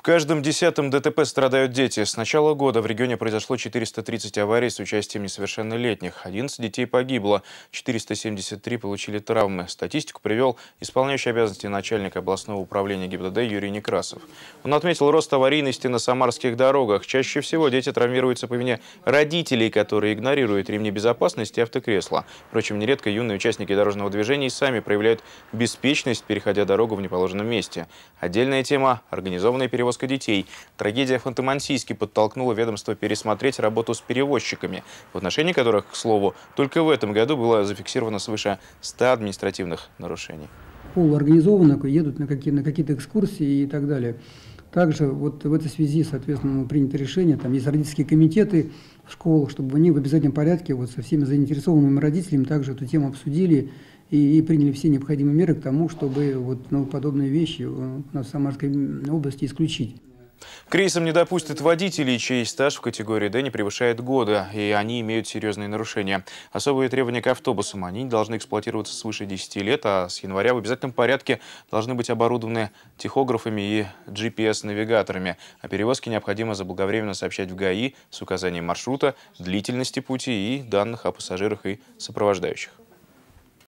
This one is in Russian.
В каждом десятом ДТП страдают дети. С начала года в регионе произошло 430 аварий с участием несовершеннолетних. 11 детей погибло, 473 получили травмы. Статистику привел исполняющий обязанности начальника областного управления ГИБДД Юрий Некрасов. Он отметил рост аварийности на самарских дорогах. Чаще всего дети травмируются по вине родителей, которые игнорируют ремни безопасности и автокресла. Впрочем, нередко юные участники дорожного движения и сами проявляют беспечность, переходя дорогу в неположенном месте. Отдельная тема – организованные переводы перевозка детей. Трагедия в ханты подтолкнула ведомство пересмотреть работу с перевозчиками, в отношении которых, к слову, только в этом году было зафиксировано свыше 100 административных нарушений. Полуорганизованно едут на какие-то какие экскурсии и так далее. Также вот в этой связи, соответственно, принято решение, там есть родительские комитеты в школах, чтобы они в обязательном порядке вот со всеми заинтересованными родителями также эту тему обсудили и, и приняли все необходимые меры к тому, чтобы вот, ну, подобные вещи э, у нас в Самарской области исключить. К рейсам не допустят водителей, чей стаж в категории «Д» не превышает года, и они имеют серьезные нарушения. Особые требования к автобусам. Они должны эксплуатироваться свыше 10 лет, а с января в обязательном порядке должны быть оборудованы тихографами и GPS-навигаторами. О перевозке необходимо заблаговременно сообщать в ГАИ с указанием маршрута, длительности пути и данных о пассажирах и сопровождающих.